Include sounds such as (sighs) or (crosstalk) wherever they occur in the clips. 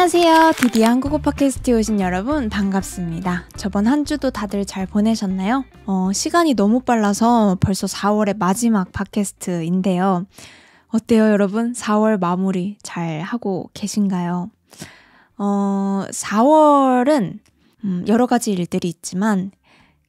안녕하세요. 드디어 한국어 팟캐스트에 오신 여러분 반갑습니다. 저번 한 주도 다들 잘 보내셨나요? 어, 시간이 너무 빨라서 벌써 4월의 마지막 팟캐스트인데요. 어때요, 여러분? 4월 마무리 잘 하고 계신가요? 어, 4월은 음, 여러 가지 일들이 있지만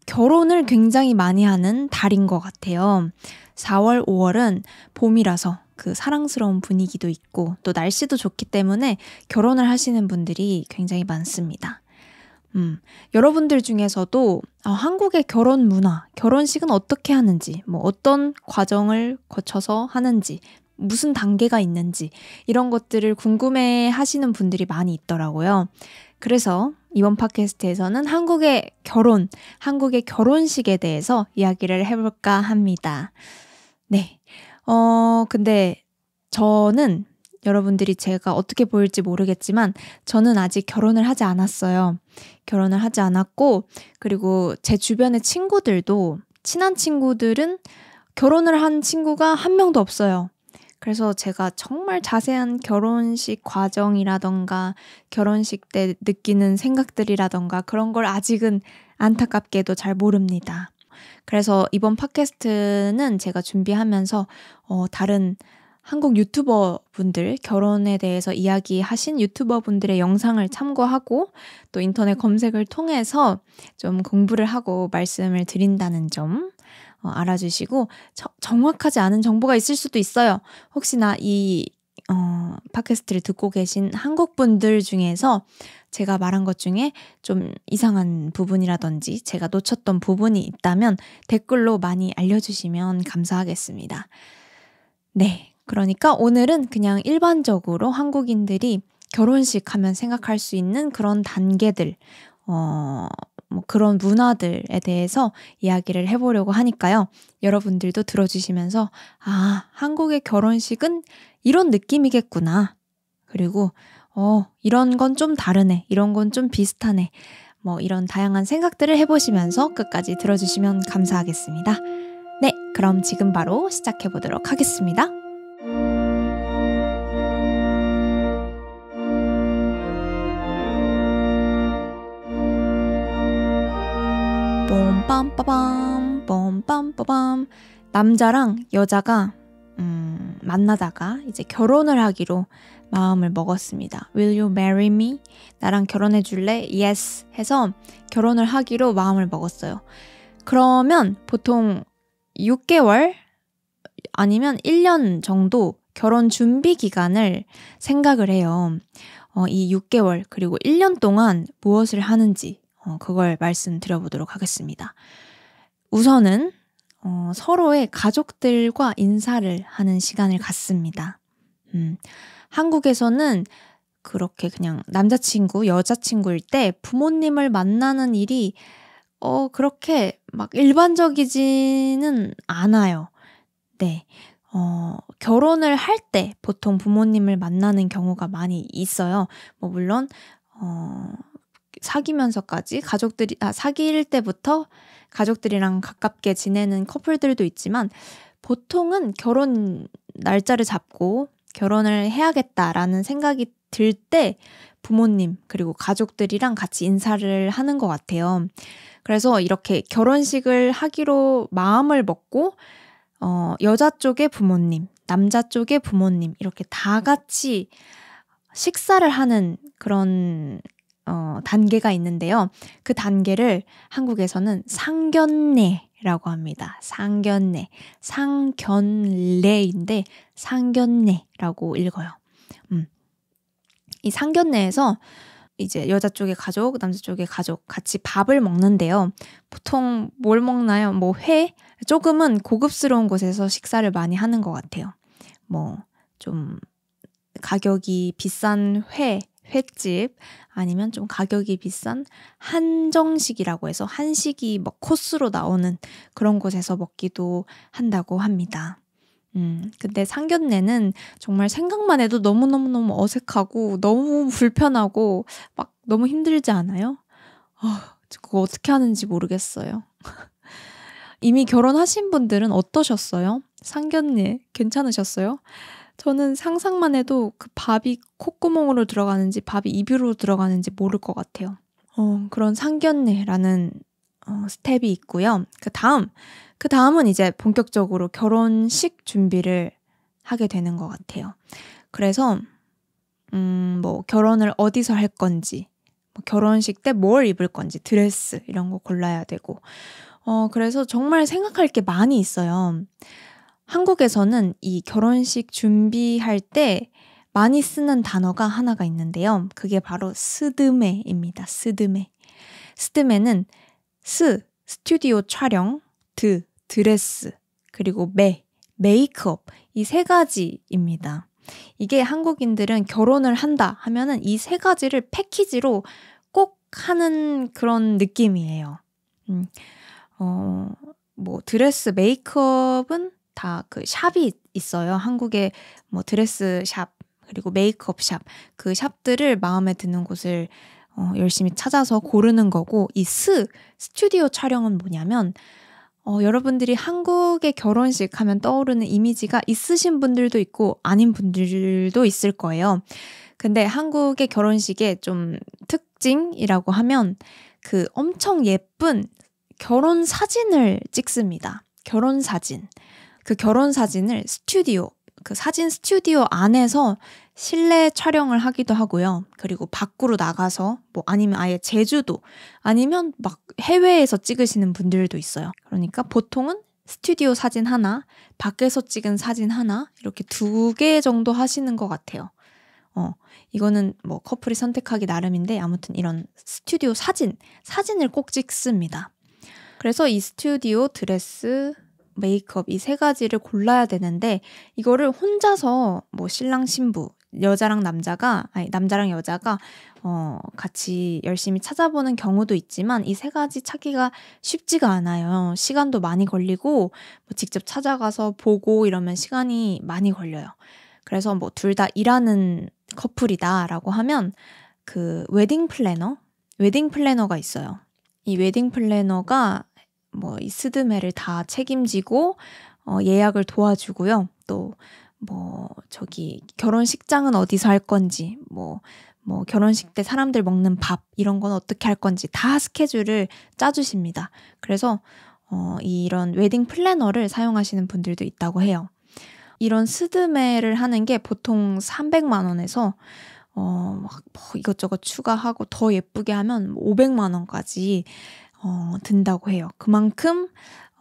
결혼을 굉장히 많이 하는 달인 것 같아요. 4월, 5월은 봄이라서 그 사랑스러운 분위기도 있고 또 날씨도 좋기 때문에 결혼을 하시는 분들이 굉장히 많습니다. 음, 여러분들 중에서도 아, 한국의 결혼 문화, 결혼식은 어떻게 하는지, 뭐 어떤 과정을 거쳐서 하는지, 무슨 단계가 있는지 이런 것들을 궁금해 하시는 분들이 많이 있더라고요. 그래서 이번 팟캐스트에서는 한국의 결혼, 한국의 결혼식에 대해서 이야기를 해볼까 합니다. 네. 어, 근데 저는 여러분들이 제가 어떻게 보일지 모르겠지만 저는 아직 결혼을 하지 않았어요. 결혼을 하지 않았고 그리고 제 주변의 친구들도 친한 친구들은 결혼을 한 친구가 한 명도 없어요. 그래서 제가 정말 자세한 결혼식 과정이라던가 결혼식 때 느끼는 생각들이라던가 그런 걸 아직은 안타깝게도 잘 모릅니다. 그래서 이번 팟캐스트는 제가 준비하면서 어, 다른 한국 유튜버 분들 결혼에 대해서 이야기하신 유튜버 분들의 영상을 참고하고 또 인터넷 검색을 통해서 좀 공부를 하고 말씀을 드린다는 점 어, 알아주시고 저, 정확하지 않은 정보가 있을 수도 있어요. 혹시나 이 어, 팟캐스트를 듣고 계신 한국 분들 중에서 제가 말한 것 중에 좀 이상한 부분이라든지 제가 놓쳤던 부분이 있다면 댓글로 많이 알려주시면 감사하겠습니다. 네. 그러니까 오늘은 그냥 일반적으로 한국인들이 결혼식 하면 생각할 수 있는 그런 단계들, 어, 뭐 그런 문화들에 대해서 이야기를 해보려고 하니까요. 여러분들도 들어주시면서, 아, 한국의 결혼식은 이런 느낌이겠구나. 그리고, 어, 이런 건 좀 다르네. 이런 건 좀 비슷하네. 뭐 이런 다양한 생각들을 해보시면서 끝까지 들어주시면 감사하겠습니다. 네, 그럼 지금 바로 시작해보도록 하겠습니다. 빰빠밤, 빰빰빠밤. 남자랑 여자가 음, 만나다가 이제 결혼을 하기로 마음을 먹었습니다. Will you marry me? 나랑 결혼해 줄래? Yes 해서 결혼을 하기로 마음을 먹었어요. 그러면 보통 6개월 아니면 1년 정도 결혼 준비 기간을 생각을 해요. 어, 이 6개월 그리고 1년 동안 무엇을 하는지 어, 그걸 말씀드려보도록 하겠습니다. 우선은 어, 서로의 가족들과 인사를 하는 시간을 갖습니다. 음, 한국에서는 그렇게 그냥 남자친구, 여자친구일 때 부모님을 만나는 일이 어, 그렇게 막 일반적이지는 않아요. 네. 어, 결혼을 할 때 보통 부모님을 만나는 경우가 많이 있어요. 뭐, 물론, 어, 사귀면서까지 가족들이, 아, 사귈 때부터 가족들이랑 가깝게 지내는 커플들도 있지만 보통은 결혼 날짜를 잡고 결혼을 해야겠다라는 생각이 들 때 부모님 그리고 가족들이랑 같이 인사를 하는 것 같아요. 그래서 이렇게 결혼식을 하기로 마음을 먹고 어, 여자 쪽의 부모님, 남자 쪽의 부모님 이렇게 다 같이 식사를 하는 그런 어, 단계가 있는데요. 그 단계를 한국에서는 상견례라고 합니다. 상견례. 상견례인데 상견례라고 읽어요. 음. 이 상견례에서 이제 여자 쪽의 가족, 남자 쪽의 가족 같이 밥을 먹는데요. 보통 뭘 먹나요? 뭐 회? 조금은 고급스러운 곳에서 식사를 많이 하는 것 같아요. 뭐 좀 가격이 비싼 회 횟집 아니면 좀 가격이 비싼 한정식이라고 해서 한식이 막 뭐 코스로 나오는 그런 곳에서 먹기도 한다고 합니다. 음, 근데 상견례는 정말 생각만 해도 너무너무너무 어색하고 너무 불편하고 막 너무 힘들지 않아요? 어, 그거 어떻게 하는지 모르겠어요. (laughs) 이미 결혼하신 분들은 어떠셨어요? 상견례 괜찮으셨어요? 저는 상상만 해도 그 밥이 콧구멍으로 들어가는지 밥이 입으로 들어가는지 모를 것 같아요. 어, 그런 상견례라는 어, 스텝이 있고요. 그 다음, 그 다음은 이제 본격적으로 결혼식 준비를 하게 되는 것 같아요. 그래서, 음, 뭐, 결혼을 어디서 할 건지, 뭐 결혼식 때 뭘 입을 건지, 드레스, 이런 거 골라야 되고. 어, 그래서 정말 생각할 게 많이 있어요. 한국에서는 이 결혼식 준비할 때 많이 쓰는 단어가 하나가 있는데요. 그게 바로 스드메입니다. 스드메. 스드메는 스, 스튜디오 촬영, 드, 드레스, 그리고 메, 메이크업. 이 세 가지입니다. 이게 한국인들은 결혼을 한다 하면은 이 세 가지를 패키지로 꼭 하는 그런 느낌이에요. 음, 어, 뭐, 드레스, 메이크업은 다그 샵이 있어요. 한국의 뭐 드레스 샵 그리고 메이크업 샵 그 샵들을 마음에 드는 곳을 어, 열심히 찾아서 고르는 거고 이 스 스튜디오 촬영은 뭐냐면 어, 여러분들이 한국의 결혼식 하면 떠오르는 이미지가 있으신 분들도 있고 아닌 분들도 있을 거예요. 근데 한국의 결혼식의 좀 특징이라고 하면 그 엄청 예쁜 결혼 사진을 찍습니다. 결혼 사진. 그 결혼 사진을 스튜디오, 그 사진 스튜디오 안에서 실내 촬영을 하기도 하고요. 그리고 밖으로 나가서 뭐 아니면 아예 제주도 아니면 막 해외에서 찍으시는 분들도 있어요. 그러니까 보통은 스튜디오 사진 하나, 밖에서 찍은 사진 하나, 이렇게 두 개 정도 하시는 것 같아요. 어, 이거는 뭐 커플이 선택하기 나름인데 아무튼 이런 스튜디오 사진, 사진을 꼭 찍습니다. 그래서 이 스튜디오 드레스, 메이크업 이 세 가지를 골라야 되는데 이거를 혼자서 뭐 신랑 신부 여자랑 남자가 아니 남자랑 여자가 어 같이 열심히 찾아보는 경우도 있지만 이 세 가지 찾기가 쉽지가 않아요. 시간도 많이 걸리고 뭐 직접 찾아가서 보고 이러면 시간이 많이 걸려요. 그래서 뭐 둘 다 일하는 커플이다라고 하면 그 웨딩 플래너, 웨딩 플래너가 있어요. 이 웨딩 플래너가 뭐이 스드메를 다 책임지고 어, 예약을 도와주고요. 또 뭐 저기 결혼식장은 어디서 할 건지 뭐뭐 뭐 결혼식 때 사람들 먹는 밥 이런 건 어떻게 할 건지 다 스케줄을 짜주십니다. 그래서 어, 이런 웨딩 플래너를 사용하시는 분들도 있다고 해요. 이런 스드메를 하는 게 보통 300만 원에서 어, 막뭐 이것저것 추가하고 더 예쁘게 하면 500만 뭐 원까지 어, 든다고 해요. 그만큼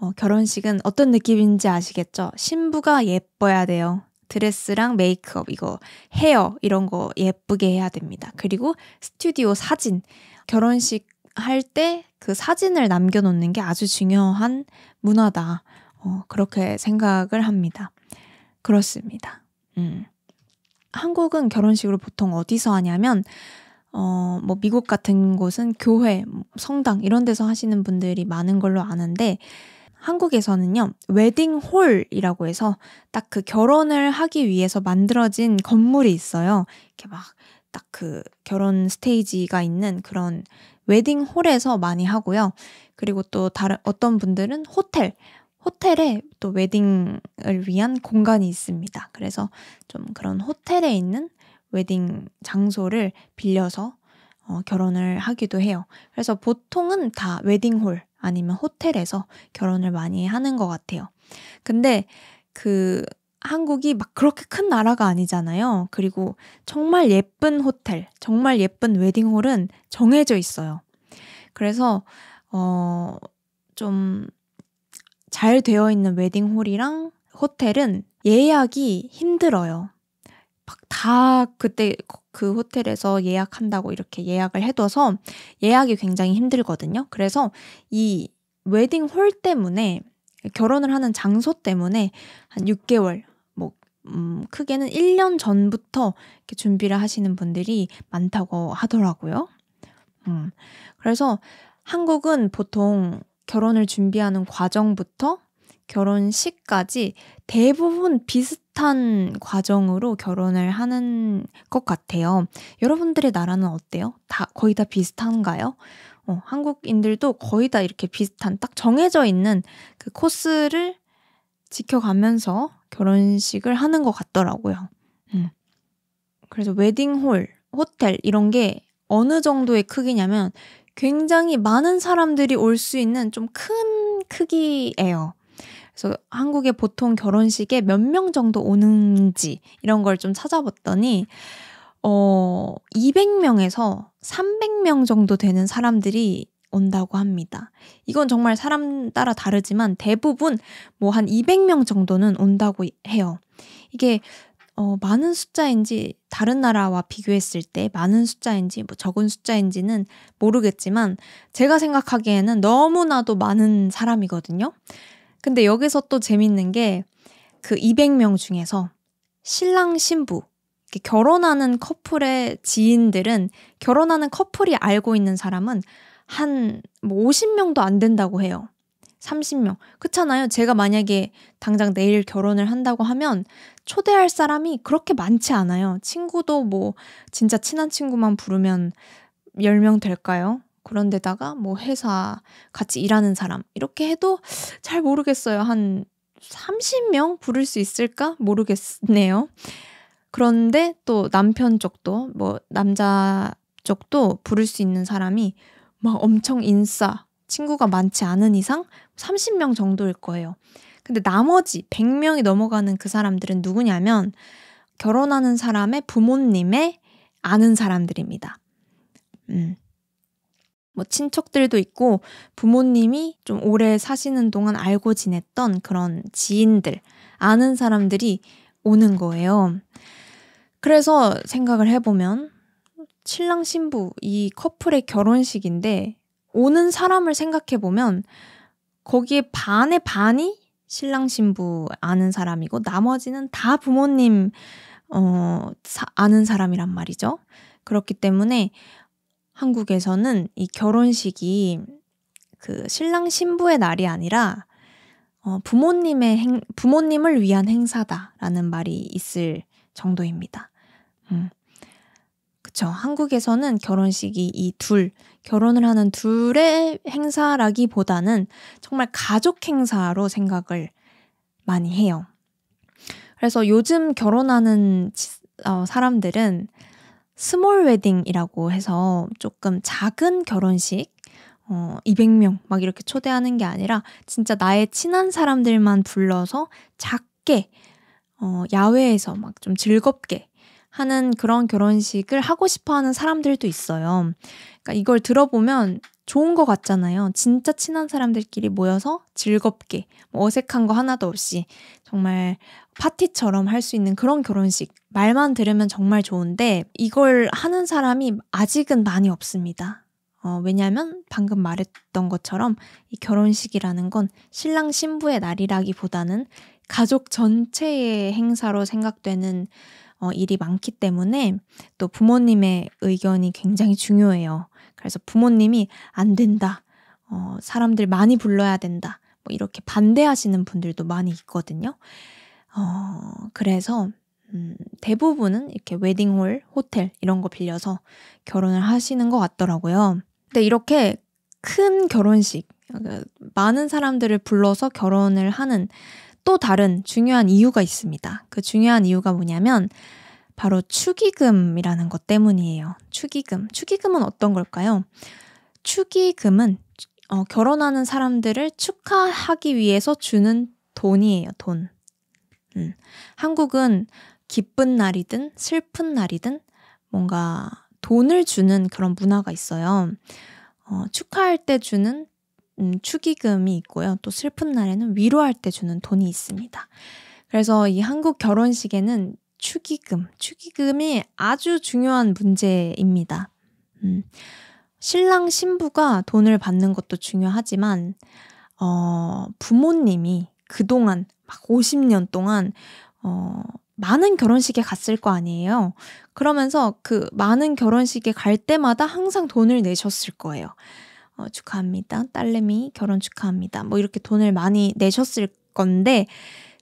어, 결혼식은 어떤 느낌인지 아시겠죠? 신부가 예뻐야 돼요. 드레스랑 메이크업, 이거 헤어 이런 거 예쁘게 해야 됩니다. 그리고 스튜디오 사진, 결혼식 할 때 그 사진을 남겨놓는 게 아주 중요한 문화다. 어, 그렇게 생각을 합니다. 그렇습니다. 음. 한국은 결혼식을 보통 어디서 하냐면 어, 뭐 미국 같은 곳은 교회, 성당 이런 데서 하시는 분들이 많은 걸로 아는데 한국에서는요, 웨딩홀이라고 해서 딱 그 결혼을 하기 위해서 만들어진 건물이 있어요. 이렇게 막 딱 그 결혼 스테이지가 있는 그런 웨딩홀에서 많이 하고요. 그리고 또 다른 어떤 분들은 호텔, 호텔에 또 웨딩을 위한 공간이 있습니다. 그래서 좀 그런 호텔에 있는 웨딩 장소를 빌려서 어, 결혼을 하기도 해요. 그래서 보통은 다 웨딩홀 아니면 호텔에서 결혼을 많이 하는 것 같아요. 근데 그 한국이 막 그렇게 큰 나라가 아니잖아요. 그리고 정말 예쁜 호텔, 정말 예쁜 웨딩홀은 정해져 있어요. 그래서, 어, 좀 잘 되어 있는 웨딩홀이랑 호텔은 예약이 힘들어요. 막다 그때 그 호텔에서 예약한다고 이렇게 예약을 해둬서 예약이 굉장히 힘들거든요. 그래서 이 웨딩 홀 때문에 결혼을 하는 장소 때문에 한 6개월, 뭐, 음, 크게는 1년 전부터 이렇게 준비를 하시는 분들이 많다고 하더라고요. 음, 그래서 한국은 보통 결혼을 준비하는 과정부터 결혼식까지 대부분 비슷한 과정으로 결혼을 하는 것 같아요. 여러분들의 나라는 어때요? 다 거의 다 비슷한가요? 어, 한국인들도 거의 다 이렇게 비슷한 딱 정해져 있는 그 코스를 지켜가면서 결혼식을 하는 것 같더라고요. 음. 그래서 웨딩홀, 호텔 이런 게 어느 정도의 크기냐면 굉장히 많은 사람들이 올 수 있는 좀 큰 크기예요. 그래서 한국에 보통 결혼식에 몇 명 정도 오는지 이런 걸 좀 찾아봤더니 어 200명에서 300명 정도 되는 사람들이 온다고 합니다. 이건 정말 사람 따라 다르지만 대부분 뭐 한 200명 정도는 온다고 해요. 이게 어, 많은 숫자인지 다른 나라와 비교했을 때 많은 숫자인지 뭐 적은 숫자인지는 모르겠지만 제가 생각하기에는 너무나도 많은 사람이거든요. 근데 여기서 또 재밌는 게 그 200명 중에서 신랑 신부 결혼하는 커플의 지인들은 결혼하는 커플이 알고 있는 사람은 한뭐 50명도 안 된다고 해요. 30명. 그렇잖아요. 제가 만약에 당장 내일 결혼을 한다고 하면 초대할 사람이 그렇게 많지 않아요. 친구도 뭐 진짜 친한 친구만 부르면 10명 될까요? 그런 데다가 뭐 회사 같이 일하는 사람 이렇게 해도 잘 모르겠어요. 한 30명 부를 수 있을까 모르겠네요. 그런데 또 남편 쪽도 뭐 남자 쪽도 부를 수 있는 사람이 막 엄청 인싸 친구가 많지 않은 이상 30명 정도일 거예요. 근데 나머지 100명이 넘어가는 그 사람들은 누구냐면 결혼하는 사람의 부모님의 아는 사람들입니다. 음. 뭐 친척들도 있고 부모님이 좀 오래 사시는 동안 알고 지냈던 그런 지인들, 아는 사람들이 오는 거예요. 그래서 생각을 해보면 신랑 신부 이 커플의 결혼식인데 오는 사람을 생각해보면 거기에 반의 반이 신랑 신부 아는 사람이고 나머지는 다 부모님 어, 사, 아는 사람이란 말이죠. 그렇기 때문에 한국에서는 이 결혼식이 그 신랑 신부의 날이 아니라 어, 부모님의 행, 부모님을 위한 행사다라는 말이 있을 정도입니다. 음. 그쵸. 한국에서는 결혼식이 이 둘, 결혼을 하는 둘의 행사라기보다는 정말 가족 행사로 생각을 많이 해요. 그래서 요즘 결혼하는 어, 사람들은 스몰 웨딩이라고 해서 조금 작은 결혼식 어, 200명 막 이렇게 초대하는 게 아니라 진짜 나의 친한 사람들만 불러서 작게 어, 야외에서 막 좀 즐겁게 하는 그런 결혼식을 하고 싶어 하는 사람들도 있어요. 그러니까 이걸 들어보면 좋은 것 같잖아요. 진짜 친한 사람들끼리 모여서 즐겁게 뭐 어색한 거 하나도 없이 정말 파티처럼 할 수 있는 그런 결혼식 말만 들으면 정말 좋은데 이걸 하는 사람이 아직은 많이 없습니다. 어, 왜냐하면 방금 말했던 것처럼 이 결혼식이라는 건 신랑 신부의 날이라기보다는 가족 전체의 행사로 생각되는 어, 일이 많기 때문에 또 부모님의 의견이 굉장히 중요해요. 그래서 부모님이 안 된다, 어, 사람들 많이 불러야 된다, 뭐 이렇게 반대하시는 분들도 많이 있거든요. 어, 그래서 음, 대부분은 이렇게 웨딩홀, 호텔 이런 거 빌려서 결혼을 하시는 것 같더라고요. 근데 이렇게 큰 결혼식, 그러니까 많은 사람들을 불러서 결혼을 하는 또 다른 중요한 이유가 있습니다. 그 중요한 이유가 뭐냐면 바로 축의금이라는 것 때문이에요. 축의금. 축의금은 어떤 걸까요? 축의금은 어, 결혼하는 사람들을 축하하기 위해서 주는 돈이에요, 돈. 음. 한국은 기쁜 날이든 슬픈 날이든 뭔가 돈을 주는 그런 문화가 있어요. 어, 축하할 때 주는 음, 축의금이 있고요. 또 슬픈 날에는 위로할 때 주는 돈이 있습니다. 그래서 이 한국 결혼식에는 축의금, 축의금이 아주 중요한 문제입니다. 음, 신랑 신부가 돈을 받는 것도 중요하지만, 어, 부모님이 그동안, 막 50년 동안, 어, 많은 결혼식에 갔을 거 아니에요. 그러면서 그 많은 결혼식에 갈 때마다 항상 돈을 내셨을 거예요. 어, 축하합니다. 딸내미 결혼 축하합니다. 뭐 이렇게 돈을 많이 내셨을 건데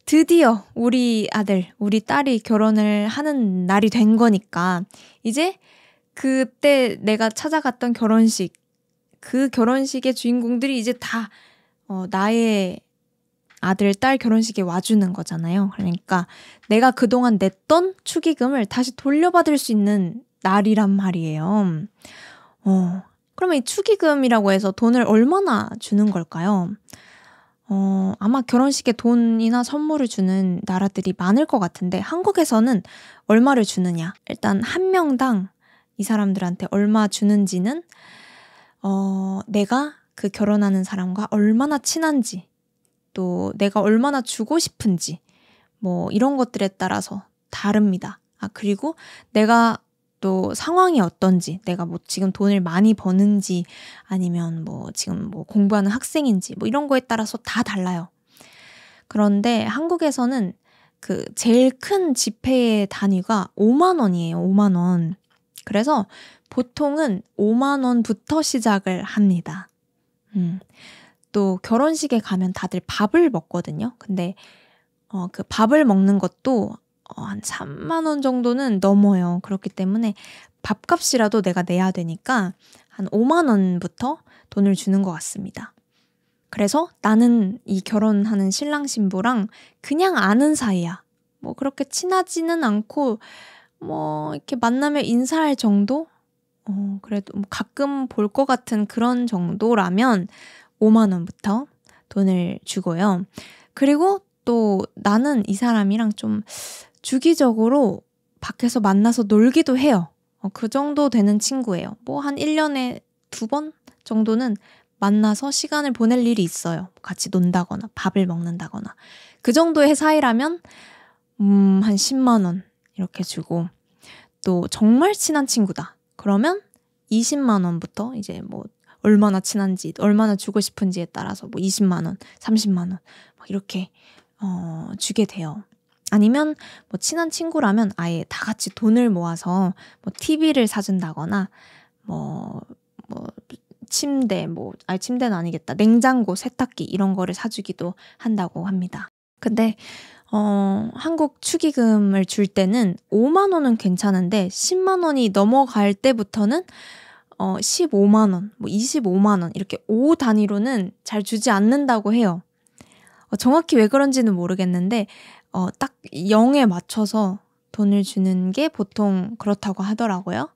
드디어 우리 아들, 우리 딸이 결혼을 하는 날이 된 거니까 이제 그때 내가 찾아갔던 결혼식 그 결혼식의 주인공들이 이제 다 어, 나의 아들, 딸 결혼식에 와주는 거잖아요. 그러니까 내가 그동안 냈던 축의금을 다시 돌려받을 수 있는 날이란 말이에요. 어, 그러면 이 축의금이라고 해서 돈을 얼마나 주는 걸까요? 어, 아마 결혼식에 돈이나 선물을 주는 나라들이 많을 것 같은데 한국에서는 얼마를 주느냐? 일단 한 명당 이 사람들한테 얼마 주는지는 어, 내가 그 결혼하는 사람과 얼마나 친한지 또 내가 얼마나 주고 싶은지 뭐 이런 것들에 따라서 다릅니다. 아, 그리고 내가 또 상황이 어떤지, 내가 뭐 지금 돈을 많이 버는지, 아니면 뭐 지금 뭐 공부하는 학생인지, 뭐 이런 거에 따라서 다 달라요. 그런데 한국에서는 그 제일 큰 지폐의 단위가 5만 원이에요, 5만 원. 그래서 보통은 5만 원부터 시작을 합니다. 음. 또 결혼식에 가면 다들 밥을 먹거든요. 근데 어, 그 밥을 먹는 것도 어, 한 3만 원 정도는 넘어요. 그렇기 때문에 밥값이라도 내가 내야 되니까 한 5만 원부터 돈을 주는 것 같습니다. 그래서 나는 이 결혼하는 신랑 신부랑 그냥 아는 사이야. 뭐 그렇게 친하지는 않고 뭐 이렇게 만나면 인사할 정도? 어, 그래도 뭐 가끔 볼 것 같은 그런 정도라면 5만원부터 돈을 주고요. 그리고 또 나는 이 사람이랑 좀 주기적으로 밖에서 만나서 놀기도 해요. 어, 그 정도 되는 친구예요. 뭐 한 1년에 두 번 정도는 만나서 시간을 보낼 일이 있어요. 같이 논다거나 밥을 먹는다거나. 그 정도의 사이라면, 음, 한 10만원 이렇게 주고, 또 정말 친한 친구다. 그러면 20만원부터 이제 뭐 얼마나 친한지, 얼마나 주고 싶은지에 따라서 뭐 20만원, 30만원, 막 뭐 이렇게, 어, 주게 돼요. 아니면 뭐 친한 친구라면 아예 다 같이 돈을 모아서 뭐 TV를 사준다거나 뭐, 뭐, 침대, 뭐, 아니, 침대는 아니겠다. 냉장고, 세탁기 이런 거를 사주기도 한다고 합니다. 근데, 어, 한국 축의금을 줄 때는 5만원은 괜찮은데 10만원이 넘어갈 때부터는 어, 15만 원, 뭐 25만 원 이렇게 5 단위로는 잘 주지 않는다고 해요. 어, 정확히 왜 그런지는 모르겠는데 어, 딱 0에 맞춰서 돈을 주는 게 보통 그렇다고 하더라고요.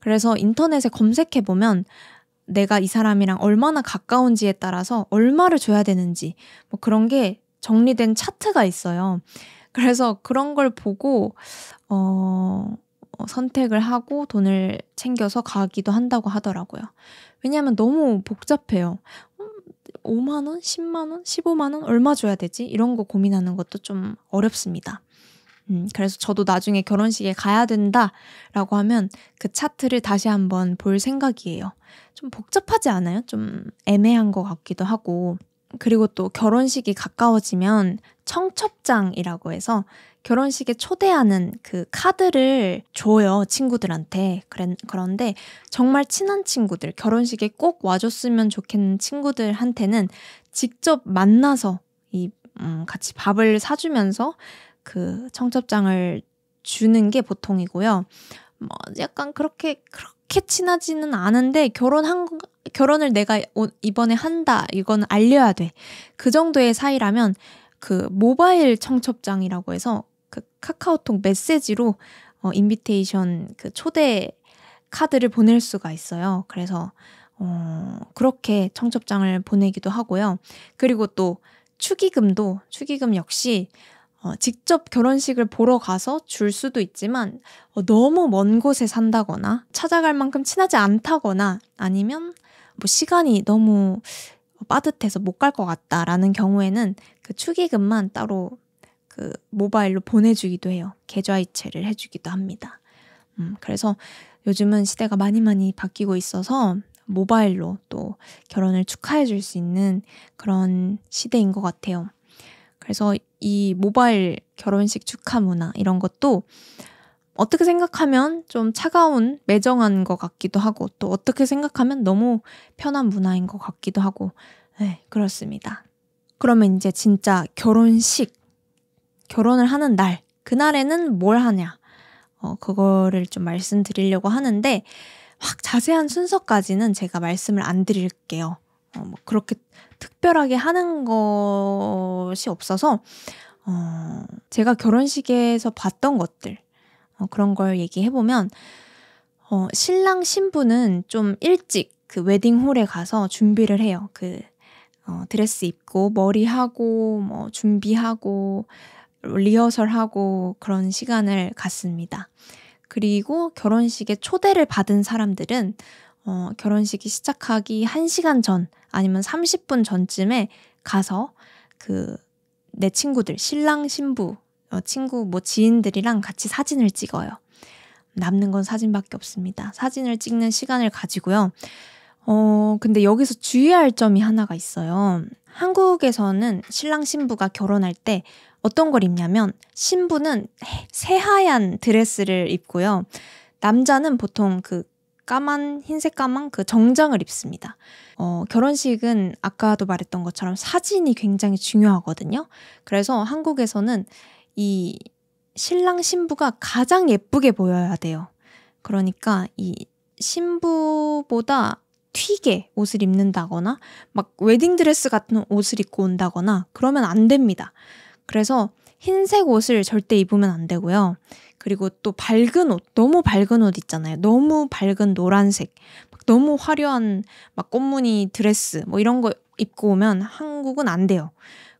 그래서 인터넷에 검색해 보면 내가 이 사람이랑 얼마나 가까운지에 따라서 얼마를 줘야 되는지 뭐 그런 게 정리된 차트가 있어요. 그래서 그런 걸 보고 어 어, 선택을 하고 돈을 챙겨서 가기도 한다고 하더라고요. 왜냐하면 너무 복잡해요. 5만원, 음, 10만원, 15만원 얼마 줘야 되지? 이런 거 고민하는 것도 좀 어렵습니다. 음, 그래서 저도 나중에 결혼식에 가야 된다라고 하면 그 차트를 다시 한번 볼 생각이에요. 좀 복잡하지 않아요? 좀 애매한 것 같기도 하고. 그리고 또 결혼식이 가까워지면 청첩장이라고 해서 결혼식에 초대하는 그 카드를 줘요, 친구들한테. 그랬 그런데 정말 친한 친구들, 결혼식에 꼭 와줬으면 좋겠는 친구들한테는 직접 만나서 이, 음, 같이 밥을 사주면서 그 청첩장을 주는 게 보통이고요. 뭐, 약간 그렇게, 그렇게 친하지는 않은데 결혼한, 결혼을 내가 이번에 한다, 이건 알려야 돼. 그 정도의 사이라면 그 모바일 청첩장이라고 해서 그 카카오톡 메시지로 어, 인비테이션 그 초대 카드를 보낼 수가 있어요. 그래서 어, 그렇게 청첩장을 보내기도 하고요. 그리고 또 축의금도 축의금 역시 어, 직접 결혼식을 보러 가서 줄 수도 있지만 어, 너무 먼 곳에 산다거나 찾아갈 만큼 친하지 않다거나 아니면 뭐 시간이 너무 빠듯해서 못 갈 것 같다라는 경우에는 그 축의금만 따로 그 모바일로 보내주기도 해요. 계좌이체를 해주기도 합니다. 음, 그래서 요즘은 시대가 많이 많이 바뀌고 있어서 모바일로 또 결혼을 축하해 줄 수 있는 그런 시대인 것 같아요. 그래서 이 모바일 결혼식 축하 문화 이런 것도 어떻게 생각하면 좀 차가운 매정한 것 같기도 하고 또 어떻게 생각하면 너무 편한 문화인 것 같기도 하고 네, 그렇습니다. 그러면 이제 진짜 결혼식 결혼을 하는 날, 그날에는 뭘 하냐, 어, 그거를 좀 말씀드리려고 하는데, 확 자세한 순서까지는 제가 말씀을 안 드릴게요. 어, 뭐 그렇게 특별하게 하는 것이 없어서, 어, 제가 결혼식에서 봤던 것들, 어, 그런 걸 얘기해보면, 어, 신랑 신부는 좀 일찍 그 웨딩홀에 가서 준비를 해요. 그, 어, 드레스 입고, 머리하고, 뭐, 준비하고, 리허설하고 그런 시간을 갖습니다. 그리고 결혼식에 초대를 받은 사람들은 어, 결혼식이 시작하기 1시간 전 아니면 30분 전쯤에 가서 그 내 친구들, 신랑, 신부, 어, 친구, 뭐 지인들이랑 같이 사진을 찍어요. 남는 건 사진밖에 없습니다. 사진을 찍는 시간을 가지고요. 어, 근데 여기서 주의할 점이 하나가 있어요. 한국에서는 신랑 신부가 결혼할 때 어떤 걸 입냐면 신부는 새하얀 드레스를 입고요. 남자는 보통 그 까만 흰색 까만 그 정장을 입습니다. 어, 결혼식은 아까도 말했던 것처럼 사진이 굉장히 중요하거든요. 그래서 한국에서는 이 신랑 신부가 가장 예쁘게 보여야 돼요. 그러니까 이 신부보다 튀게 옷을 입는다거나 막 웨딩드레스 같은 옷을 입고 온다거나 그러면 안 됩니다. 그래서 흰색 옷을 절대 입으면 안 되고요. 그리고 또 밝은 옷, 너무 밝은 옷 있잖아요. 너무 밝은 노란색, 너무 화려한 막 꽃무늬 드레스 뭐 이런 거 입고 오면 한국은 안 돼요.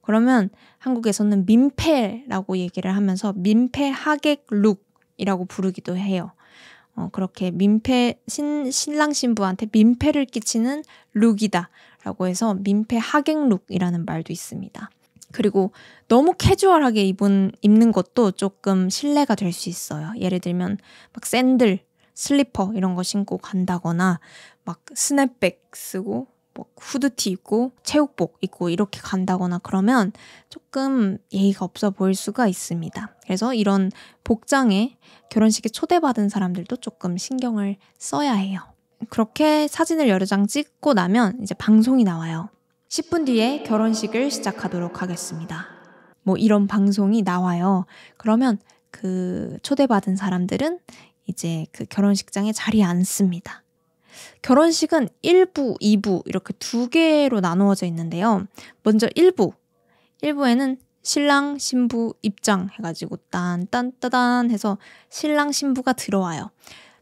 그러면 한국에서는 민폐라고 얘기를 하면서 민폐 하객 룩이라고 부르기도 해요. 어, 그렇게 민폐 신, 신랑 신부한테 민폐를 끼치는 룩이다라고 해서 민폐 하객 룩이라는 말도 있습니다. 그리고 너무 캐주얼하게 입은, 입는 것도 조금 실례가 될 수 있어요. 예를 들면 막 샌들, 슬리퍼 이런 거 신고 간다거나 막 스냅백 쓰고 뭐 후드티 입고 체육복 입고 이렇게 간다거나 그러면 조금 예의가 없어 보일 수가 있습니다. 그래서 이런 복장에 결혼식에 초대받은 사람들도 조금 신경을 써야 해요. 그렇게 사진을 여러 장 찍고 나면 이제 방송이 나와요. 10분 뒤에 결혼식을 시작하도록 하겠습니다. 뭐 이런 방송이 나와요. 그러면 그 초대받은 사람들은 이제 그 결혼식장에 자리에 앉습니다. 결혼식은 1부, 2부 이렇게 두 개로 나누어져 있는데요. 먼저 1부. 1부에는 신랑, 신부 입장 해가지고 딴딴따단 해서 신랑, 신부가 들어와요.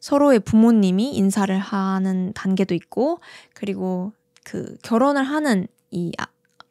서로의 부모님이 인사를 하는 단계도 있고, 그리고 그 결혼을 하는 이 아,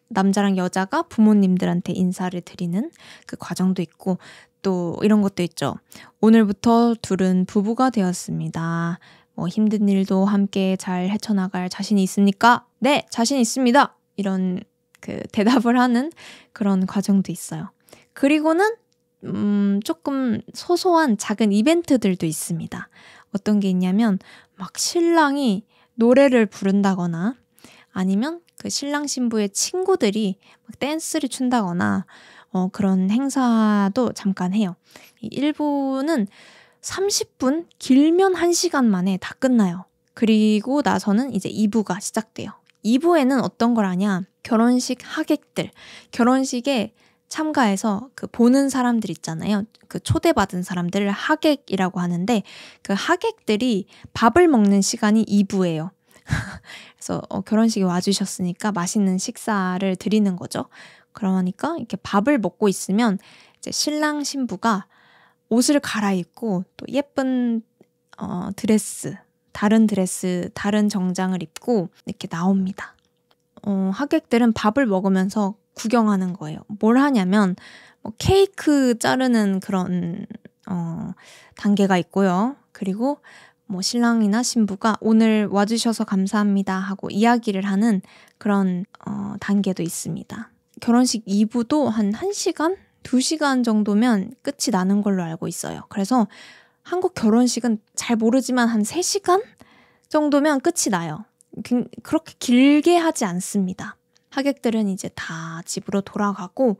남자랑 여자가 부모님들한테 인사를 드리는 그 과정도 있고 또 이런 것도 있죠. 오늘부터 둘은 부부가 되었습니다. 뭐 힘든 일도 함께 잘 헤쳐나갈 자신이 있습니까? 네, 자신 있습니다. 이런 그 대답을 하는 그런 과정도 있어요. 그리고는 음, 조금 소소한 작은 이벤트들도 있습니다. 어떤 게 있냐면 막 신랑이 노래를 부른다거나 아니면 그 신랑 신부의 친구들이 막 댄스를 춘다거나 어, 그런 행사도 잠깐 해요. 일부는 30분, 길면 1시간 만에 다 끝나요. 그리고 나서는 이제 2부가 시작돼요. 2부에는 어떤 걸하냐 결혼식 하객들, 결혼식에 참가해서 그 보는 사람들 있잖아요. 그 초대받은 사람들을 하객이라고 하는데 그 하객들이 밥을 먹는 시간이 2부예요. (laughs) 그래서 어, 결혼식에 와주셨으니까 맛있는 식사를 드리는 거죠. 그러니까 이렇게 밥을 먹고 있으면 이제 신랑 신부가 옷을 갈아입고 또 예쁜 어, 드레스, 다른 드레스, 다른 정장을 입고 이렇게 나옵니다. 어, 하객들은 밥을 먹으면서 구경하는 거예요. 뭘 하냐면 뭐 케이크 자르는 그런 어, 단계가 있고요. 그리고 뭐 신랑이나 신부가 오늘 와주셔서 감사합니다 하고 이야기를 하는 그런 어, 단계도 있습니다. 결혼식 2부도 한 1시간? 2시간 정도면 끝이 나는 걸로 알고 있어요. 그래서 한국 결혼식은 잘 모르지만 한 3시간 정도면 끝이 나요. 그렇게 길게 하지 않습니다. 하객들은 이제 다 집으로 돌아가고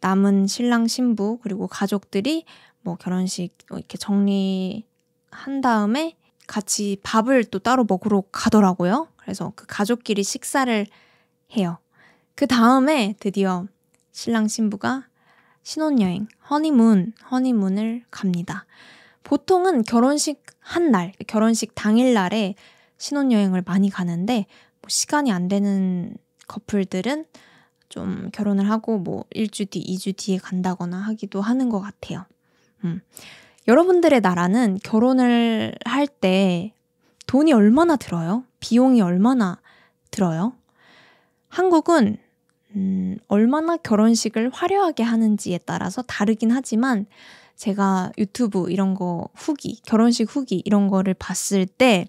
남은 신랑 신부 그리고 가족들이 뭐 결혼식 뭐 이렇게 정리한 다음에 같이 밥을 또 따로 먹으러 가더라고요. 그래서 그 가족끼리 식사를 해요. 그 다음에 드디어 신랑 신부가 신혼여행, 허니문, 허니문을 갑니다. 보통은 결혼식 한 날, 결혼식 당일날에 신혼여행을 많이 가는데, 뭐 시간이 안 되는 커플들은 좀 결혼을 하고 뭐 1주 뒤, 2주 뒤에 간다거나 하기도 하는 것 같아요. 음. 여러분들의 나라는 결혼을 할 때 돈이 얼마나 들어요? 비용이 얼마나 들어요? 한국은 음, 얼마나 결혼식을 화려하게 하는지에 따라서 다르긴 하지만 제가 유튜브 이런 거 후기, 결혼식 후기 이런 거를 봤을 때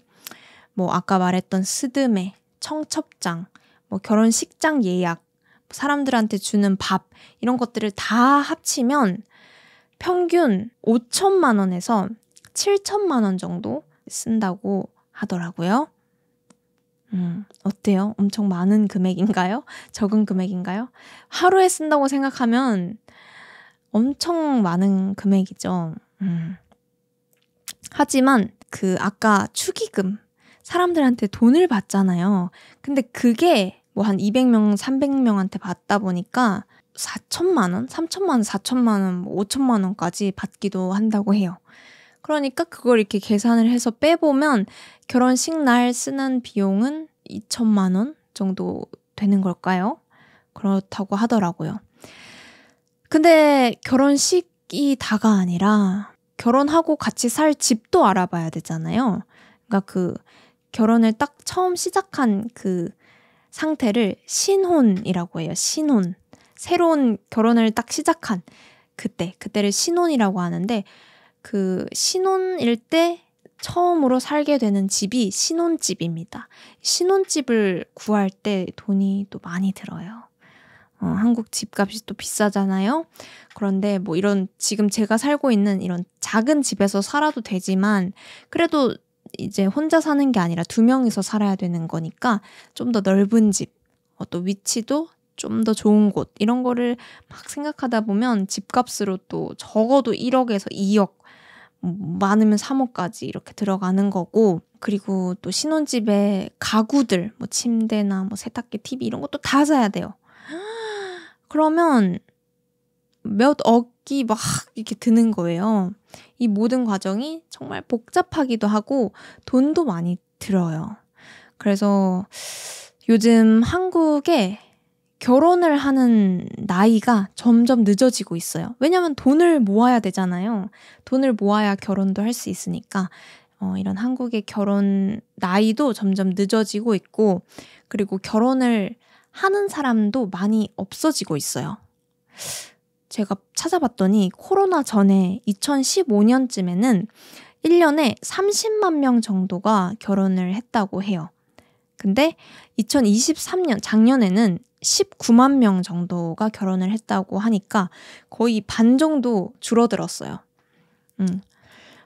뭐 아까 말했던 스드메, 청첩장, 뭐 결혼식장 예약, 사람들한테 주는 밥 이런 것들을 다 합치면 평균 5천만 원에서 7천만 원 정도 쓴다고 하더라고요. 음, 어때요? 엄청 많은 금액인가요? (laughs) 적은 금액인가요? 하루에 쓴다고 생각하면 엄청 많은 금액이죠. 음. 하지만 그 아까 축의금 사람들한테 돈을 받잖아요. 근데 그게 뭐 한 200명, 300명한테 받다 보니까 4천만 원, 3천만 원, 4천만 원, 뭐 5천만 원까지 받기도 한다고 해요. 그러니까 그걸 이렇게 계산을 해서 빼보면 결혼식 날 쓰는 비용은 2천만 원 정도 되는 걸까요? 그렇다고 하더라고요. 근데 결혼식이 다가 아니라 결혼하고 같이 살 집도 알아봐야 되잖아요. 그러니까 그 결혼을 딱 처음 시작한 그 상태를 신혼이라고 해요. 신혼. 새로운 결혼을 딱 시작한 그때, 그때를 신혼이라고 하는데 그 신혼일 때 처음으로 살게 되는 집이 신혼집입니다. 신혼집을 구할 때 돈이 또 많이 들어요. 어, 한국 집값이 또 비싸잖아요. 그런데 뭐 이런 지금 제가 살고 있는 이런 작은 집에서 살아도 되지만 그래도 이제 혼자 사는 게 아니라 두 명이서 살아야 되는 거니까 좀 더 넓은 집, 어, 또 위치도 좀더 좋은 곳 이런 거를 막 생각하다 보면 집값으로 또 적어도 1억에서 2억 많으면 3억까지 이렇게 들어가는 거고 그리고 또 신혼집에 가구들 뭐 침대나 뭐 세탁기, TV 이런 것도 다 사야 돼요. (gasps) 그러면 몇 억이 막 이렇게 드는 거예요. 이 모든 과정이 정말 복잡하기도 하고 돈도 많이 들어요. 그래서 요즘 한국에 결혼을 하는 나이가 점점 늦어지고 있어요. 왜냐면 돈을 모아야 되잖아요. 돈을 모아야 결혼도 할 수 있으니까 어, 이런 한국의 결혼 나이도 점점 늦어지고 있고 그리고 결혼을 하는 사람도 많이 없어지고 있어요. 제가 찾아봤더니 코로나 전에 2015년쯤에는 1년에 30만 명 정도가 결혼을 했다고 해요. 근데 2023년 작년에는 19만 명 정도가 결혼을 했다고 하니까 거의 반 정도 줄어들었어요. 음.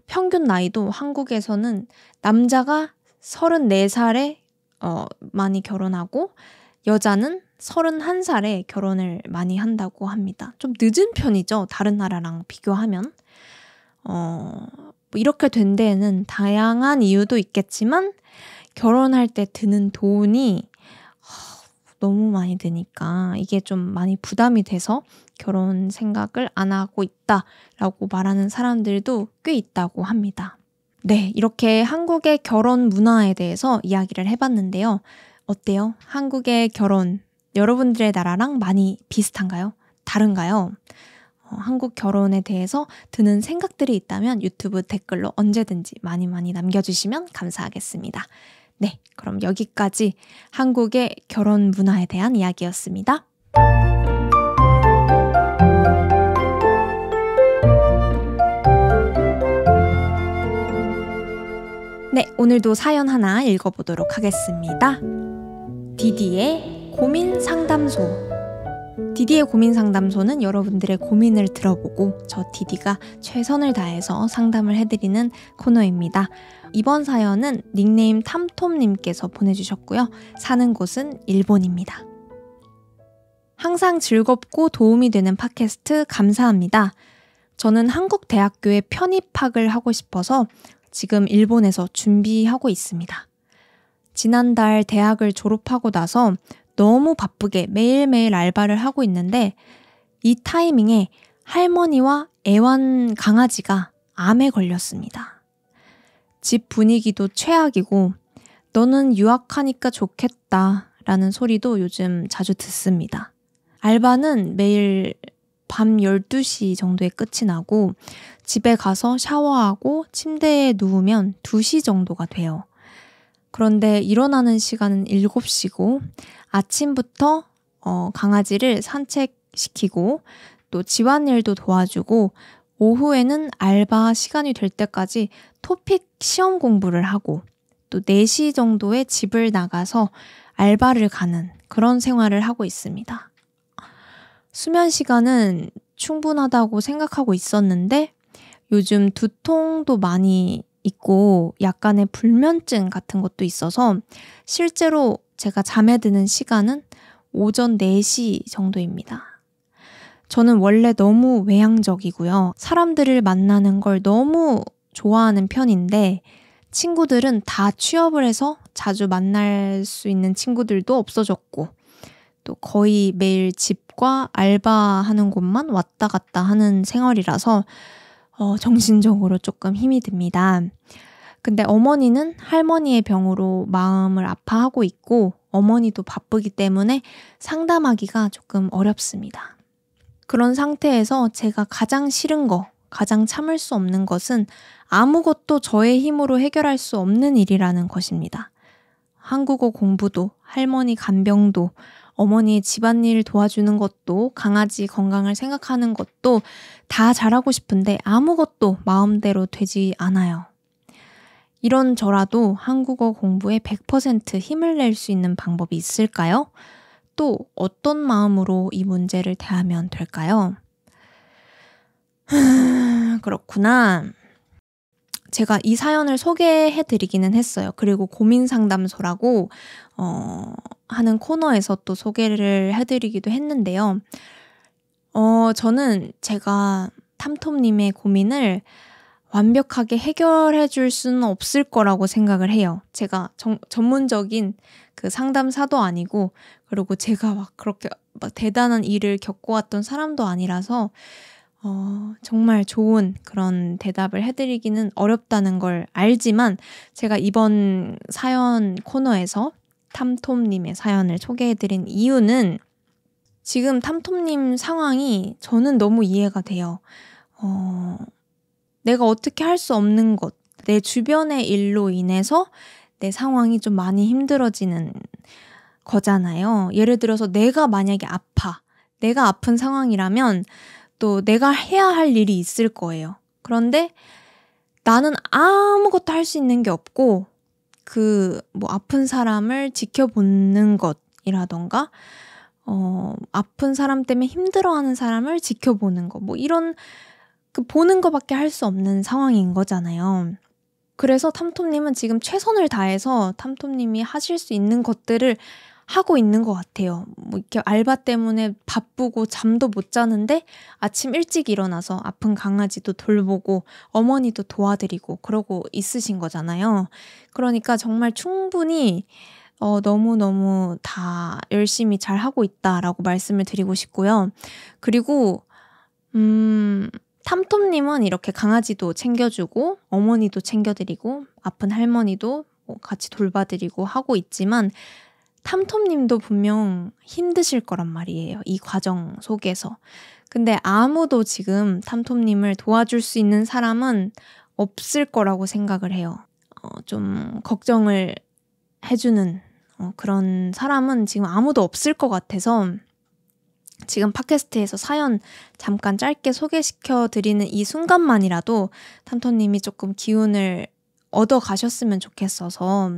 평균 나이도 한국에서는 남자가 34살에 어, 많이 결혼하고 여자는 31살에 결혼을 많이 한다고 합니다. 좀 늦은 편이죠. 다른 나라랑 비교하면. 어, 뭐 이렇게 된 데에는 다양한 이유도 있겠지만 결혼할 때 드는 돈이 너무 많이 드니까 이게 좀 많이 부담이 돼서 결혼 생각을 안 하고 있다라고 말하는 사람들도 꽤 있다고 합니다. 네, 이렇게 한국의 결혼 문화에 대해서 이야기를 해봤는데요. 어때요? 한국의 결혼, 여러분들의 나라랑 많이 비슷한가요? 다른가요? 어, 한국 결혼에 대해서 드는 생각들이 있다면 유튜브 댓글로 언제든지 많이 많이 남겨주시면 감사하겠습니다. 네, 그럼 여기까지 한국의 결혼 문화에 대한 이야기였습니다. 네, 오늘도 사연 하나 읽어보도록 하겠습니다. 디디의 고민 상담소. 디디의 고민 상담소는 여러분들의 고민을 들어보고 저 디디가 최선을 다해서 상담을 해드리는 코너입니다. 이번 사연은 닉네임 탐톰님께서 보내주셨고요. 사는 곳은 일본입니다. 항상 즐겁고 도움이 되는 팟캐스트 감사합니다. 저는 한국 대학교에 편입학을 하고 싶어서 지금 일본에서 준비하고 있습니다. 지난달 대학을 졸업하고 나서 너무 바쁘게 매일매일 알바를 하고 있는데 이 타이밍에 할머니와 애완 강아지가 암에 걸렸습니다. 집 분위기도 최악이고 너는 유학하니까 좋겠다 라는 소리도 요즘 자주 듣습니다. 알바는 매일 밤 12시 정도에 끝이 나고 집에 가서 샤워하고 침대에 누우면 2시 정도가 돼요. 그런데 일어나는 시간은 7시고 아침부터 어, 강아지를 산책시키고 또 집안일도 도와주고 오후에는 알바 시간이 될 때까지 토픽 시험 공부를 하고 또 4시 정도에 집을 나가서 알바를 가는 그런 생활을 하고 있습니다. 수면 시간은 충분하다고 생각하고 있었는데 요즘 두통도 많이 있고 약간의 불면증 같은 것도 있어서 실제로 제가 잠에 드는 시간은 오전 4시 정도입니다. 저는 원래 너무 외향적이고요. 사람들을 만나는 걸 너무 좋아하는 편인데 친구들은 다 취업을 해서 자주 만날 수 있는 친구들도 없어졌고 또 거의 매일 집과 알바하는 곳만 왔다 갔다 하는 생활이라서 어, 정신적으로 조금 힘이 듭니다. 근데 어머니는 할머니의 병으로 마음을 아파하고 있고 어머니도 바쁘기 때문에 상담하기가 조금 어렵습니다. 그런 상태에서 제가 가장 싫은 거, 가장 참을 수 없는 것은 아무것도 저의 힘으로 해결할 수 없는 일이라는 것입니다. 한국어 공부도, 할머니 간병도, 어머니의 집안일 도와주는 것도, 강아지 건강을 생각하는 것도 다 잘하고 싶은데 아무것도 마음대로 되지 않아요. 이런 저라도 한국어 공부에 100% 힘을 낼 수 있는 방법이 있을까요? 또 어떤 마음으로 이 문제를 대하면 될까요? (sighs) 그렇구나. 제가 이 사연을 소개해 드리기는 했어요. 그리고 고민 상담소라고 어, 하는 코너에서 또 소개를 해 드리기도 했는데요. 어, 저는 제가 탐톰님의 고민을 완벽하게 해결해 줄 수는 없을 거라고 생각을 해요. 제가 정, 전문적인 그 상담사도 아니고 그리고 제가 막 그렇게 막 대단한 일을 겪어왔던 사람도 아니라서 어, 정말 좋은 그런 대답을 해드리기는 어렵다는 걸 알지만 제가 이번 사연 코너에서 탐톰님의 사연을 소개해드린 이유는 지금 탐톰님 상황이 저는 너무 이해가 돼요. 어, 내가 어떻게 할 수 없는 것, 내 주변의 일로 인해서 내 상황이 좀 많이 힘들어지는 거잖아요. 예를 들어서 내가 만약에 아파. 내가 아픈 상황이라면 또 내가 해야 할 일이 있을 거예요. 그런데 나는 아무것도 할 수 있는 게 없고 그 뭐 아픈 사람을 지켜보는 것이라던가 어 아픈 사람 때문에 힘들어하는 사람을 지켜보는 거뭐 이런 그 보는 거밖에 할 수 없는 상황인 거잖아요. 그래서 탐톰님은 지금 최선을 다해서 탐톰님이 하실 수 있는 것들을 하고 있는 것 같아요. 뭐 이렇게 알바 때문에 바쁘고 잠도 못 자는데 아침 일찍 일어나서 아픈 강아지도 돌보고 어머니도 도와드리고 그러고 있으신 거잖아요. 그러니까 정말 충분히 어, 너무너무 다 열심히 잘 하고 있다라고 말씀을 드리고 싶고요. 그리고, 음, 탐톰님은 이렇게 강아지도 챙겨주고 어머니도 챙겨드리고 아픈 할머니도 뭐 같이 돌봐드리고 하고 있지만 탐톰님도 분명 힘드실 거란 말이에요. 이 과정 속에서. 근데 아무도 지금 탐톰님을 도와줄 수 있는 사람은 없을 거라고 생각을 해요. 어, 좀 걱정을 해주는 어, 그런 사람은 지금 아무도 없을 것 같아서 지금 팟캐스트에서 사연 잠깐 짧게 소개시켜 드리는 이 순간만이라도 탐토님이 조금 기운을 얻어 가셨으면 좋겠어서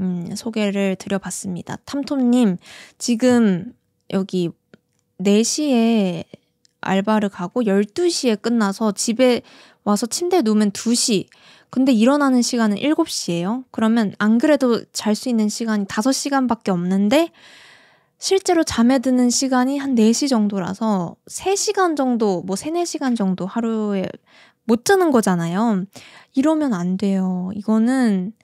음, 소개를 드려봤습니다. 탐토님 지금 여기 4시에 알바를 가고 12시에 끝나서 집에 와서 침대에 누우면 2시. 근데 일어나는 시간은 7시예요. 그러면 안 그래도 잘 수 있는 시간이 5시간밖에 없는데 실제로 잠에 드는 시간이 한 4시 정도라서 3시간 정도, 뭐 3, 4시간 정도 하루에 못 자는 거잖아요. 이러면 안 돼요. 이거는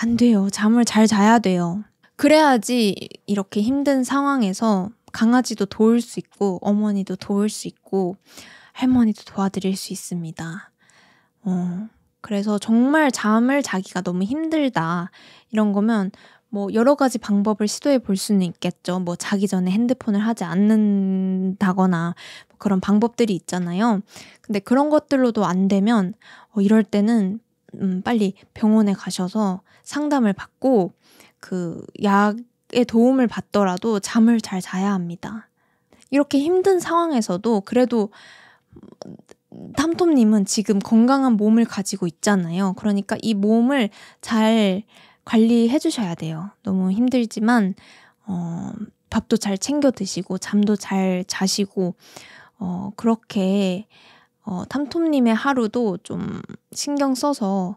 안 돼요. 잠을 잘 자야 돼요. 그래야지 이렇게 힘든 상황에서 강아지도 도울 수 있고, 어머니도 도울 수 있고, 할머니도 도와드릴 수 있습니다. 어, 그래서 정말 잠을 자기가 너무 힘들다. 이런 거면 뭐 여러 가지 방법을 시도해 볼 수는 있겠죠. 뭐 자기 전에 핸드폰을 하지 않는다거나 뭐 그런 방법들이 있잖아요. 근데 그런 것들로도 안 되면 어, 이럴 때는 음, 빨리 병원에 가셔서 상담을 받고 그 약의 도움을 받더라도 잠을 잘 자야 합니다. 이렇게 힘든 상황에서도 그래도 탐톰님은 지금 건강한 몸을 가지고 있잖아요. 그러니까 이 몸을 잘 관리해 주셔야 돼요. 너무 힘들지만, 어, 밥도 잘 챙겨 드시고, 잠도 잘 자시고, 어, 그렇게, 어, 탐톰님의 하루도 좀 신경 써서,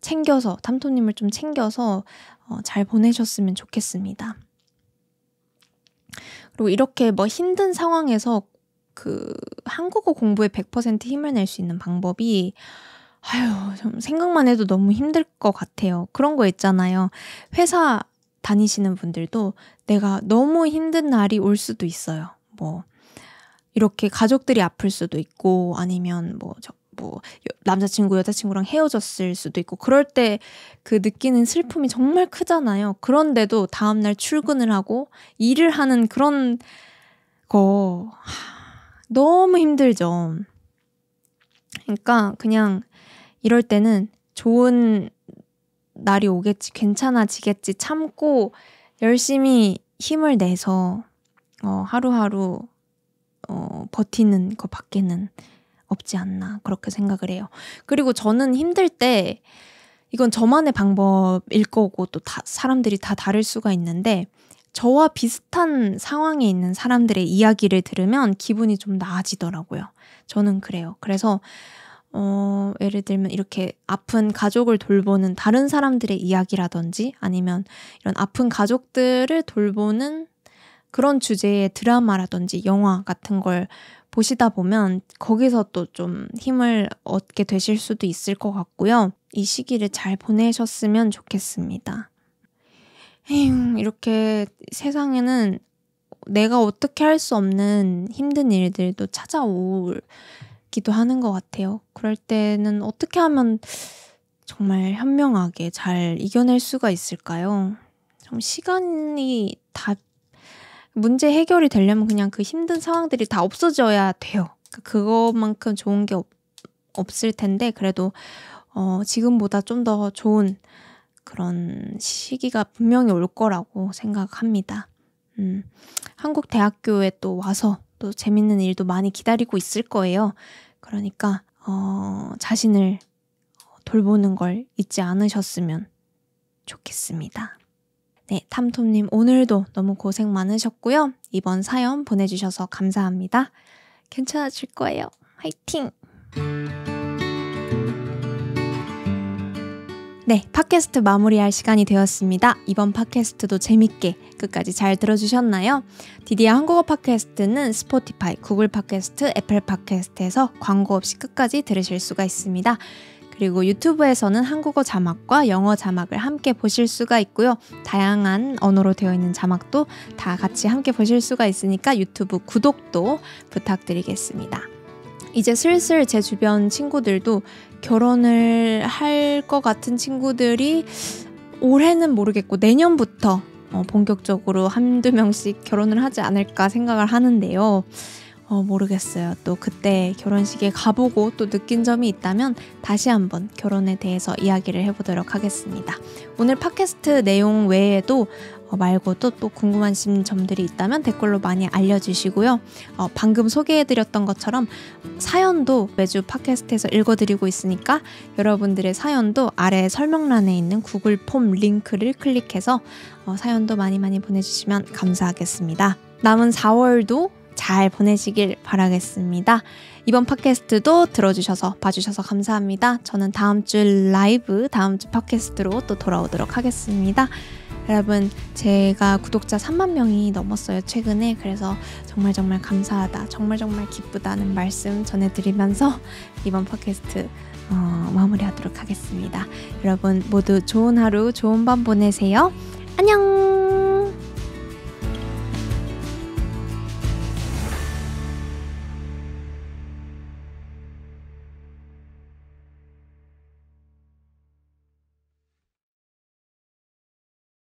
챙겨서, 탐톰님을 좀 챙겨서, 어, 잘 보내셨으면 좋겠습니다. 그리고 이렇게 뭐 힘든 상황에서 그 한국어 공부에 100% 힘을 낼 수 있는 방법이 아유, 좀 생각만 해도 너무 힘들 것 같아요. 그런 거 있잖아요. 회사 다니시는 분들도 내가 너무 힘든 날이 올 수도 있어요. 뭐, 이렇게 가족들이 아플 수도 있고, 아니면 뭐, 저, 뭐, 남자친구, 여자친구랑 헤어졌을 수도 있고, 그럴 때 그 느끼는 슬픔이 정말 크잖아요. 그런데도 다음날 출근을 하고, 일을 하는 그런 거, 너무 힘들죠. 그러니까 그냥 이럴 때는 좋은 날이 오겠지, 괜찮아지겠지 참고 열심히 힘을 내서 어, 하루하루 어, 버티는 것밖에는 없지 않나 그렇게 생각을 해요. 그리고 저는 힘들 때 이건 저만의 방법일 거고 또 다, 사람들이 다 다를 수가 있는데 저와 비슷한 상황에 있는 사람들의 이야기를 들으면 기분이 좀 나아지더라고요. 저는 그래요. 그래서 어, 예를 들면 이렇게 아픈 가족을 돌보는 다른 사람들의 이야기라든지 아니면 이런 아픈 가족들을 돌보는 그런 주제의 드라마라든지 영화 같은 걸 보시다 보면 거기서 또 좀 힘을 얻게 되실 수도 있을 것 같고요. 이 시기를 잘 보내셨으면 좋겠습니다. 에휴, 이렇게 세상에는 내가 어떻게 할 수 없는 힘든 일들도 찾아올 같기도 하는 것 같아요. 그럴 때는 어떻게 하면 정말 현명하게 잘 이겨낼 수가 있을까요? 좀 시간이 다 문제 해결이 되려면 그냥 그 힘든 상황들이 다 없어져야 돼요. 그러니까 그것만큼 좋은 게 없, 없을 텐데 그래도 어, 지금보다 좀 더 좋은 그런 시기가 분명히 올 거라고 생각합니다. 음, 한국 대학교에 또 와서 또 재밌는 일도 많이 기다리고 있을 거예요. 그러니까 어, 자신을 돌보는 걸 잊지 않으셨으면 좋겠습니다. 네, 탐톰님 오늘도 너무 고생 많으셨고요. 이번 사연 보내주셔서 감사합니다. 괜찮아질 거예요. 화이팅! 네, 팟캐스트 마무리할 시간이 되었습니다. 이번 팟캐스트도 재밌게 끝까지 잘 들어주셨나요? 디디아 한국어 팟캐스트는 스포티파이, 구글 팟캐스트, 애플 팟캐스트에서 광고 없이 끝까지 들으실 수가 있습니다. 그리고 유튜브에서는 한국어 자막과 영어 자막을 함께 보실 수가 있고요. 다양한 언어로 되어 있는 자막도 다 같이 함께 보실 수가 있으니까 유튜브 구독도 부탁드리겠습니다. 이제 슬슬 제 주변 친구들도 결혼을 할 것 같은 친구들이 올해는 모르겠고 내년부터 어, 본격적으로 한두 명씩 결혼을 하지 않을까 생각을 하는데요. 어, 모르겠어요. 또 그때 결혼식에 가보고 또 느낀 점이 있다면 다시 한번 결혼에 대해서 이야기를 해보도록 하겠습니다. 오늘 팟캐스트 내용 외에도 어, 말고도 또 궁금하신 점들이 있다면 댓글로 많이 알려주시고요. 어, 방금 소개해드렸던 것처럼 사연도 매주 팟캐스트에서 읽어드리고 있으니까 여러분들의 사연도 아래 설명란에 있는 구글 폼 링크를 클릭해서 어, 사연도 많이 많이 보내주시면 감사하겠습니다. 남은 4월도 잘 보내시길 바라겠습니다. 이번 팟캐스트도 들어주셔서 봐주셔서 감사합니다. 저는 다음 주 라이브, 다음 주 팟캐스트로 또 돌아오도록 하겠습니다. 여러분 제가 구독자 3만 명이 넘었어요 최근에 그래서 정말 정말 감사하다 정말 정말 기쁘다는 말씀 전해드리면서 이번 팟캐스트 어, 마무리하도록 하겠습니다 여러분 모두 좋은 하루 좋은 밤 보내세요 안녕